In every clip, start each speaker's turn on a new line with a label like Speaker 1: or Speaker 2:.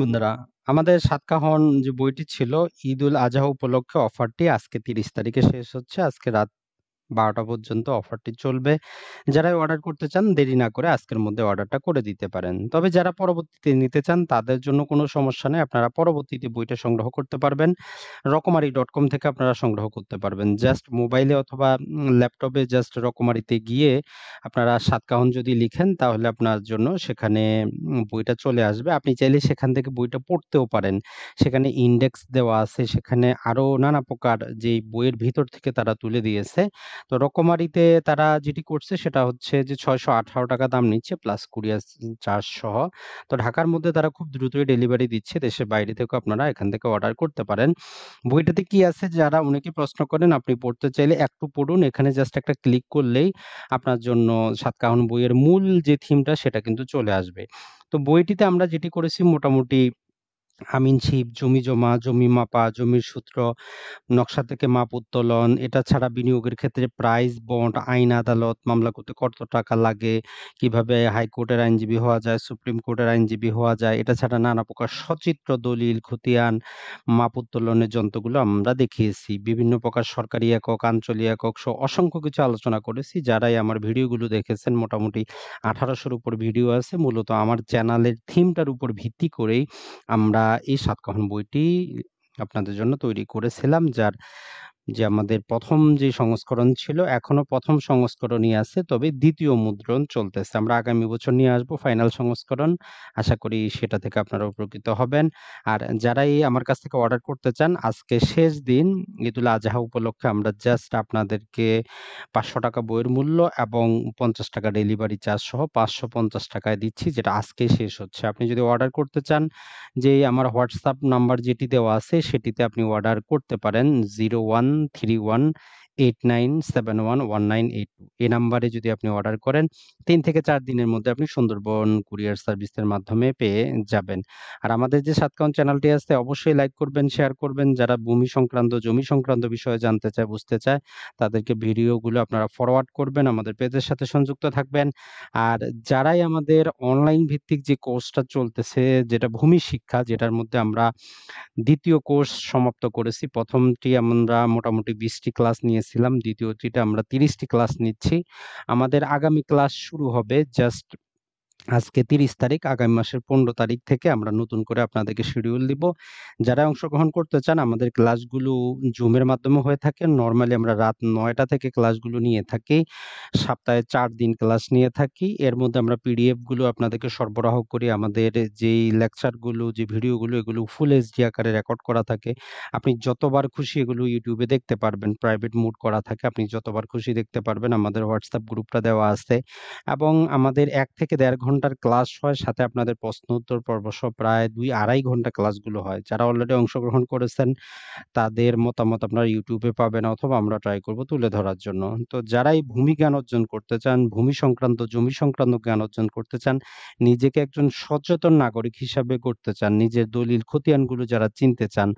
Speaker 1: বন্ধুরা আমাদের সাতকাহন যে বইটি ছিল ঈদ উল আজহা উপলক্ষে অফারটি আজকে তিরিশ তারিখে শেষ হচ্ছে আজকে রাত বারোটা পর্যন্ত অফারটি চলবে। যারাই অর্ডার করতে চান দেরি না করে আজকের মধ্যে অর্ডারটা করে দিতে পারেন। তবে যারা পরবর্তীতে নিতে চান তাদের জন্য কোনো সমস্যা নেই। আপনারা পরবর্তীতে বইটা সংগ্রহ করতে পারবেন। রকমারি ডট কম থেকে আপনারা সংগ্রহ করতে পারবেন। জাস্ট মোবাইলে অথবা ল্যাপটপে জাস্ট রকমারিতে গিয়ে আপনারা সাতকাহন যদি লিখেন তাহলে আপনার জন্য সেখানে বইটা চলে আসবে। আপনি চাইলে সেখান থেকে বইটা পড়তেও পারেন। সেখানে ইনডেক্স দেওয়া আছে, সেখানে আরও নানা প্রকার যেই বইয়ের ভিতর থেকে তারা তুলে দিয়েছে তো রকমারিতে তারা যেটি করছে সেটা হচ্ছে যে ছয়শো আঠারো টাকা দাম নিচ্ছে প্লাস কুরিয়ার চার্জ সহ তো ঢাকার মধ্যে তারা খুব দ্রুতই ডেলিভারি দিচ্ছে দেশের বাইরে থেকেও আপনারা এখান থেকে অর্ডার করতে পারেন বইটাতে কি আছে যারা অনেকে প্রশ্ন করেন আপনি পড়তে চাইলে একটু পড়ুন এখানে জাস্ট একটা ক্লিক করলেই আপনার জন্য সাতকাহন বইয়ের মূল যে থিমটা সেটা কিন্তু চলে আসবে তো বইটিতে আমরা যেটি করেছি মোটামুটি আমিন ছিপ জমি জমা জমি মাপা জমির সূত্র নকশা থেকে মাপ উত্তোলন এটা ছাড়া বিনিয়োগের ক্ষেত্রে প্রাইস বন্ড আইন আদালত মামলা করতে কত টাকা লাগে কিভাবে হাইকোর্টের আইনজীবী হওয়া যায় সুপ্রিম কোর্টের আইনজীবী হওয়া যায় এটা ছাড়া নানা প্রকার সচিত্র দলিল খতিয়ান মাপ উত্তোলনের যন্ত্রগুলো আমরা দেখিয়েছি বিভিন্ন প্রকার সরকারি একক আঞ্চলিক একক সহ অসংখ্য কিছু আলোচনা করেছি যারাই আমার ভিডিওগুলো দেখেছেন মোটামুটি আঠারোশোর উপর ভিডিও আছে মূলত আমার চ্যানেলের থিমটার উপর ভিত্তি করেই আমরা এই সাতকাহন বইটি আপনাদের জন্য তৈরি করেছিলাম যার যে আমাদের প্রথম যে সংস্করণ ছিল এখনও প্রথম সংস্করণই আছে তবে দ্বিতীয় মুদ্রণ চলতেছে আমরা আগামী বছর নিয়ে আসব ফাইনাল সংস্করণ আশা করি সেটা থেকে আপনারা উপকৃত হবেন আর যারাই আমার কাছ থেকে অর্ডার করতে চান আজকে শেষ দিন ঈদুল আজহা উপলক্ষে আমরা জাস্ট আপনাদেরকে পাঁচশো টাকা বইয়ের মূল্য এবং পঞ্চাশ টাকা ডেলিভারি চার্জ সহ পাঁচশো পঞ্চাশ টাকায় দিচ্ছি যেটা আজকে শেষ হচ্ছে আপনি যদি অর্ডার করতে চান যে আমার হোয়াটসঅ্যাপ নাম্বার যেটি দেওয়া আছে সেটিতে আপনি অর্ডার করতে পারেন zero one 131 eight nine seven one one nine eight এই নাম্বারে যদি আপনি অর্ডার করেন তিন থেকে চার দিনের মধ্যে আপনি সুন্দরবন কুরিয়ার সার্ভিসের মাধ্যমে পেয়ে যাবেন আর আমাদের যে সাতকাউন চ্যানেলটি আছে অবশ্যই লাইক করবেন শেয়ার করবেন যারা ভূমি সংক্রান্ত জমি সংক্রান্ত বিষয়ে জানতে চায় বুঝতে চায় তাদেরকে ভিডিওগুলো আপনারা ফরওয়ার্ড করবেন আমাদের পেজের সাথে সংযুক্ত থাকবেন আর যারাই আমাদের অনলাইন ভিত্তিক যে কোর্সটা চলতেছে যেটা ভূমি শিক্ষা যেটার মধ্যে আমরা দ্বিতীয় কোর্স সমাপ্ত করেছি প্রথমটি আমরা মোটামুটি বিশটি ক্লাস নিয়ে নিয়েছিলাম দ্বিতীয়টিটা আমরা তিরিশটি ক্লাস নিচ্ছি আমাদের আগামী ক্লাস শুরু হবে জাস্ট আজকে তিরিশ তারিখ আগামী মাসের পনেরো তারিখ থেকে আমরা নতুন করে আপনাদেরকে শিডিউল দিব যারা অংশগ্রহণ করতে চান আমাদের ক্লাসগুলো জুমের মাধ্যমে হয়ে থাকে নর্মালি আমরা রাত নয়টা থেকে ক্লাসগুলো নিয়ে থাকি সপ্তাহে চার দিন ক্লাস নিয়ে থাকি এর মধ্যে আমরা পিডিএফগুলো আপনাদেরকে সরবরাহ করি আমাদের যেই লেকচারগুলো যে ভিডিওগুলো এগুলো ফুল ডি আকারে রেকর্ড করা থাকে আপনি যতবার খুশি এগুলো ইউটিউবে দেখতে পারবেন প্রাইভেট মুড করা থাকে আপনি যতবার খুশি দেখতে পারবেন আমাদের হোয়াটসঅ্যাপ গ্রুপটা দেওয়া আছে এবং আমাদের এক থেকে দেড় ঘন্টা ঘন্টার ক্লাস হয় সাথে আপনাদের প্রশ্ন উত্তর পর্ব সহ প্রায় দুই আড়াই ঘন্টা ক্লাসগুলো হয় যারা অলরেডি অংশগ্রহণ করেছেন তাদের মতামত আপনারা ইউটিউবে পাবেন অথবা আমরা ট্রাই করব তুলে ধরার জন্য তো যারাই ভূমি জ্ঞান অর্জন করতে চান ভূমি সংক্রান্ত জমি সংক্রান্ত জ্ঞান অর্জন করতে চান নিজেকে একজন সচেতন নাগরিক হিসাবে করতে চান নিজের দলিল খতিয়ানগুলো যারা চিনতে চান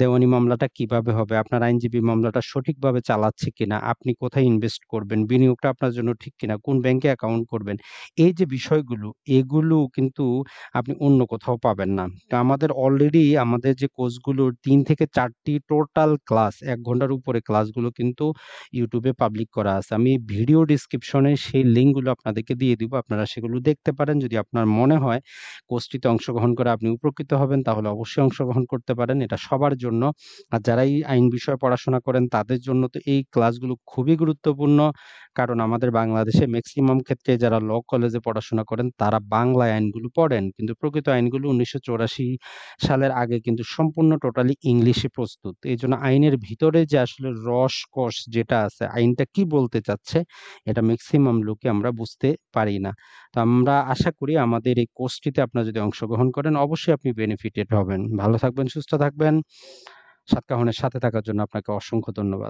Speaker 1: দেওয়ানি মামলাটা কিভাবে হবে আপনার আইনজীবী মামলাটা সঠিকভাবে চালাচ্ছে কিনা আপনি কোথায় ইনভেস্ট করবেন বিনিয়োগটা আপনার জন্য ঠিক কিনা কোন ব্যাংকে অ্যাকাউন্ট করবেন এই যে বিষয়গুলো ছিল এগুলো কিন্তু আপনি অন্য কোথাও পাবেন না। তো আমাদের অলরেডি আমাদের যে কোর্সগুলোর তিন থেকে চারটি টোটাল ক্লাস এক ঘন্টার উপরে ক্লাসগুলো কিন্তু ইউটিউবে পাবলিক করা আছে। আমি ভিডিও ডেসক্রিপশনে সেই লিঙ্কগুলো আপনাদেরকে দিয়ে দিব। আপনারা সেগুলো দেখতে পারেন। যদি আপনার মনে হয় কোর্সটিতে অংশগ্রহণ করে আপনি উপকৃত হবেন তাহলে অবশ্যই অংশগ্রহণ করতে পারেন। এটা সবার জন্য। আর যারাই আইন বিষয়ে পড়াশোনা করেন তাদের জন্য তো এই ক্লাসগুলো খুবই গুরুত্বপূর্ণ। কারণ আমাদের বাংলাদেশে ম্যাক্সিমাম ক্ষেত্রে যারা ল কলেজে পড়াশোনা করেন তারা বাংলা আইনগুলো পড়েন কিন্তু প্রকৃত আইনগুলো উনিশশো সালের আগে কিন্তু সম্পূর্ণ টোটালি ইংলিশে প্রস্তুত এই জন্য আইনের ভিতরে যে আসলে রস কষ যেটা আছে আইনটা কি বলতে চাচ্ছে এটা ম্যাক্সিমাম লোকে আমরা বুঝতে পারি না তো আমরা আশা করি আমাদের এই কোর্সটিতে আপনারা যদি অংশগ্রহণ করেন অবশ্যই আপনি বেনিফিটেড হবেন ভালো থাকবেন সুস্থ থাকবেন সাতকাহনের সাথে থাকার জন্য আপনাকে অসংখ্য ধন্যবাদ